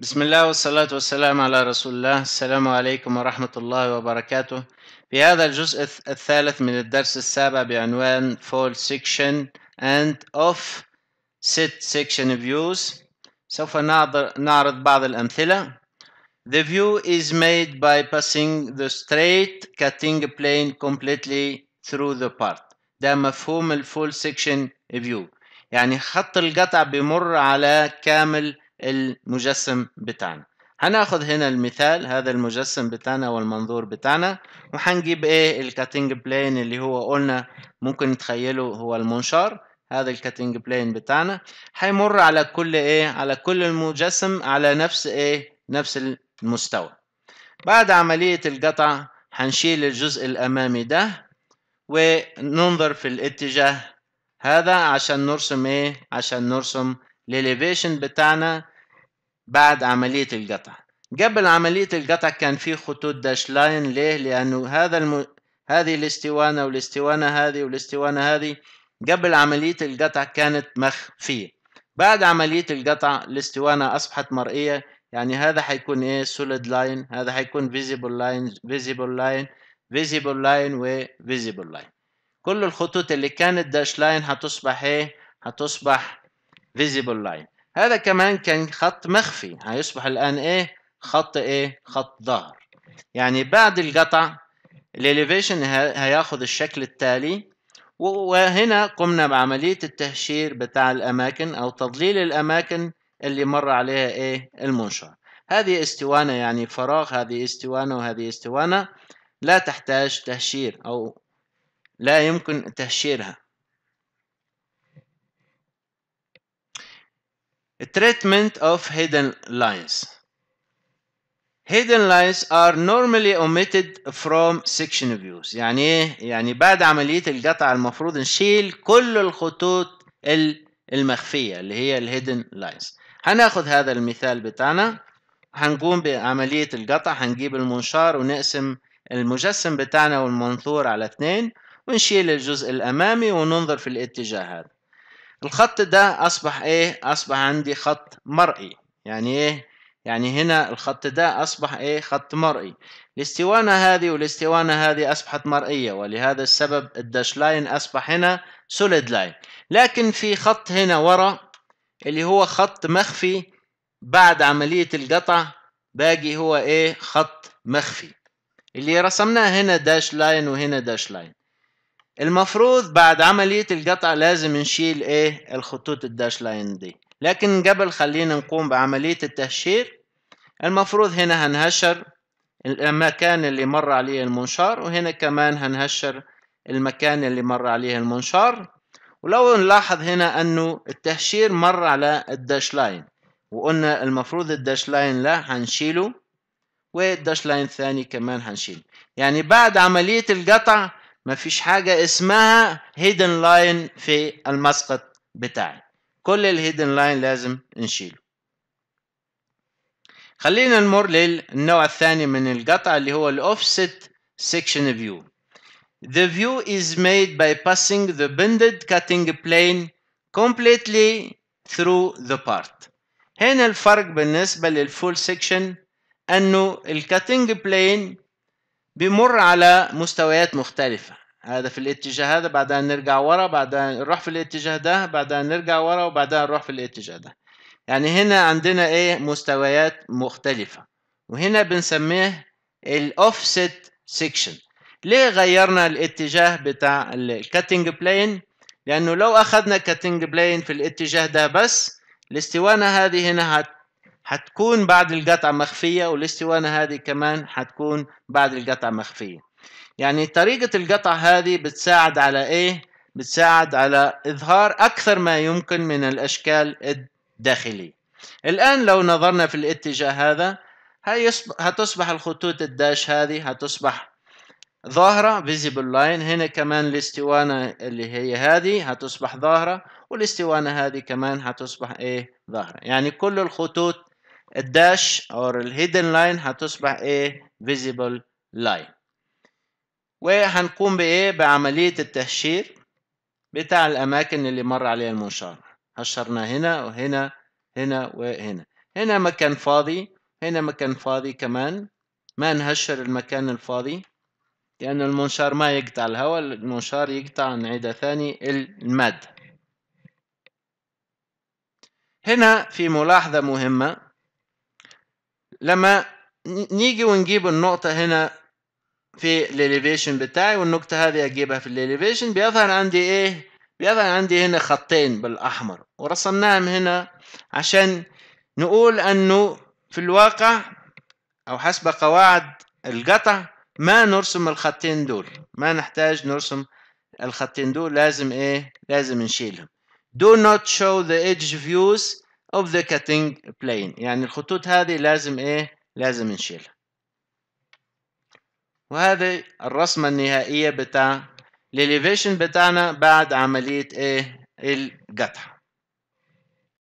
بسم الله والصلاة والسلام على رسول الله السلام عليكم ورحمة الله وبركاته في هذا الجزء الثالث من الدرس السابع بعنوان Fold Section and of Set Section Views سوف نعرض بعض الأمثلة The view is made by passing the straight cutting plane completely through the part ده مفهوم الفول سيكشن فيو يعني خط القطع بيمر على كامل المجسم بتاعنا هناخد هنا المثال هذا المجسم بتاعنا والمنظور بتاعنا وهنجيب ايه الكاتنج بلين اللي هو قلنا ممكن نتخيله هو المنشار هذا الكاتنج بلين بتاعنا هيمر على كل ايه على كل المجسم على نفس ايه نفس المستوى بعد عملية القطع هنشيل الجزء الامامي ده وننظر في الاتجاه هذا عشان نرسم ايه عشان نرسم الاليفيشن بتاعنا بعد عملية القطع قبل عملية القطع كان في خطوط داش لاين ليه لأنه هذا الم... هذه الاستوانة والاستوانة هذه والاستوانة هذه قبل عملية القطع كانت مخفية بعد عملية القطع الاستوانة أصبحت مرئية يعني هذا حيكون ايه سوليد لاين هذا حيكون فيزيبل لاين فيزيبل لاين فيزيبل لاين و فيزيبل لاين كل الخطوط اللي كانت داش لاين هتصبح ايه هتصبح فيزيبل لاين هذا كمان كان خط مخفي هيصبح الآن إيه خط إيه خط ظهر يعني بعد القطع الإليفيشن هياخد الشكل التالي وهنا قمنا بعملية التهشير بتاع الأماكن أو تضليل الأماكن اللي مر عليها إيه المنشار هذه استوانة يعني فراغ هذه استوانة وهذه استوانة لا تحتاج تهشير أو لا يمكن تهشيرها Treatment of hidden lines Hidden lines are normally omitted from section views يعني ايه؟ يعني بعد عملية القطع المفروض نشيل كل الخطوط المخفية اللي هي الهيدن لاينز هناخد هذا المثال بتاعنا هنقوم بعملية القطع هنجيب المنشار ونقسم المجسم بتاعنا والمنثور على اتنين ونشيل الجزء الأمامي وننظر في الاتجاه هذا. الخط ده أصبح إيه؟ أصبح عندي خط مرئي يعني إيه؟ يعني هنا الخط ده أصبح إيه؟ خط مرئي الاستوانة هذه والاستوانة هذه أصبحت مرئية ولهذا السبب الداش لاين أصبح هنا سوليد لاين لكن في خط هنا ورا اللي هو خط مخفي بعد عملية القطع باقي هو إيه؟ خط مخفي اللي رسمناه هنا داش لاين وهنا داش لاين المفروض بعد عملية القطع لازم نشيل ايه الخطوط الداش لاين دي لكن قبل خلينا نقوم بعملية التهشير المفروض هنا هنهشر المكان اللي مر عليه المنشار وهنا كمان هنهشر المكان اللي مر عليه المنشار ولو نلاحظ هنا انه التهشير مر على الداش لاين وقلنا المفروض الداش لاين لا هنشيله والداش لاين الثاني كمان هنشيله يعني بعد عملية القطع ما فيش حاجة اسمها هيدن لاين في المسقط بتاعي كل الهيدن لاين لازم نشيله خلينا نمر للنوع الثاني من القطع اللي هو الاوفست section view The view is made by passing the bended cutting plane completely through the part. هنا الفرق بالنسبة للفول section أنه Cutting plane بيمر على مستويات مختلفة هذا في الاتجاه هذا بعدها نرجع ورا بعدها نروح في الاتجاه ده بعدها نرجع ورا وبعدها نروح في الاتجاه ده يعني هنا عندنا ايه مستويات مختلفة وهنا بنسميه الاوفست سيكشن ليه غيرنا الاتجاه بتاع الكاتنج بلين لانه لو اخذنا كاتنج بلين في الاتجاه ده بس الاستوانة هذه هنا هت هتكون بعد القطعة مخفية والاستوانة هذه كمان هتكون بعد القطعة مخفية يعني طريقة القطع هذه بتساعد على ايه بتساعد على إظهار أكثر ما يمكن من الأشكال الداخلية الآن لو نظرنا في الاتجاه هذا هتصبح الخطوط الداش هذه هتصبح ظاهرة visible line هنا كمان الاستوانة اللي هي هذه هتصبح ظاهرة والاستوانة هذه كمان هتصبح ايه ظاهرة يعني كل الخطوط الداش او الهيدن لاين هتصبح ايه فيزيبل لاين وهنقوم بايه بعمليه التهشير بتاع الاماكن اللي مر عليها المنشار هشرنا هنا وهنا هنا وهنا هنا مكان فاضي هنا مكان فاضي كمان ما نهشر المكان الفاضي لأن المنشار ما يقطع الهواء المنشار يقطع نعيدها ثاني المادة هنا في ملاحظة مهمة لما نيجي ونجيب النقطة هنا في الاليفيشن بتاعي والنقطة هذه أجيبها في الاليفيشن بيظهر عندي إيه؟ بيظهر عندي هنا خطين بالأحمر ورسمناهم هنا عشان نقول أنه في الواقع أو حسب قواعد القطع ما نرسم الخطين دول ما نحتاج نرسم الخطين دول لازم إيه؟ لازم نشيلهم Do not show the edge views of the cutting plane يعني الخطوط هذه لازم ايه لازم نشيلها وهذه الرسمة النهائية بتاع الاليفيشن بتاعنا بعد عملية ايه القطعه